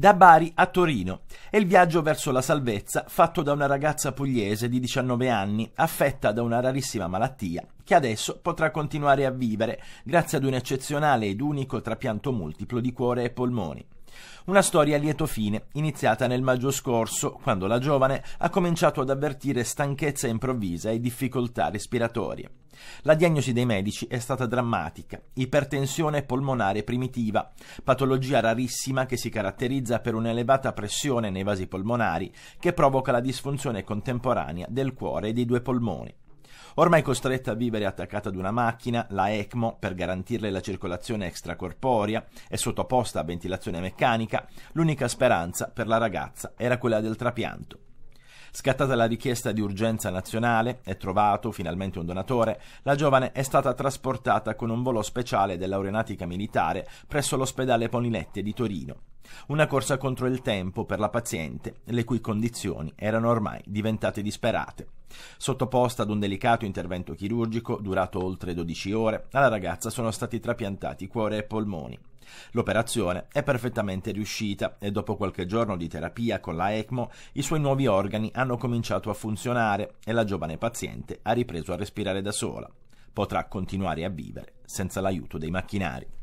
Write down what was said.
da Bari a Torino e il viaggio verso la salvezza fatto da una ragazza pugliese di 19 anni affetta da una rarissima malattia che adesso potrà continuare a vivere grazie ad un eccezionale ed unico trapianto multiplo di cuore e polmoni. Una storia a lieto fine, iniziata nel maggio scorso, quando la giovane ha cominciato ad avvertire stanchezza improvvisa e difficoltà respiratorie. La diagnosi dei medici è stata drammatica, ipertensione polmonare primitiva, patologia rarissima che si caratterizza per un'elevata pressione nei vasi polmonari che provoca la disfunzione contemporanea del cuore e dei due polmoni. Ormai costretta a vivere attaccata ad una macchina, la ECMO, per garantirle la circolazione extracorporea, è sottoposta a ventilazione meccanica, l'unica speranza per la ragazza era quella del trapianto. Scattata la richiesta di urgenza nazionale e trovato finalmente un donatore, la giovane è stata trasportata con un volo speciale dell'aeronautica militare presso l'ospedale Poniletti di Torino. Una corsa contro il tempo per la paziente, le cui condizioni erano ormai diventate disperate. Sottoposta ad un delicato intervento chirurgico durato oltre 12 ore, alla ragazza sono stati trapiantati cuore e polmoni. L'operazione è perfettamente riuscita e dopo qualche giorno di terapia con la ECMO i suoi nuovi organi hanno cominciato a funzionare e la giovane paziente ha ripreso a respirare da sola. Potrà continuare a vivere senza l'aiuto dei macchinari.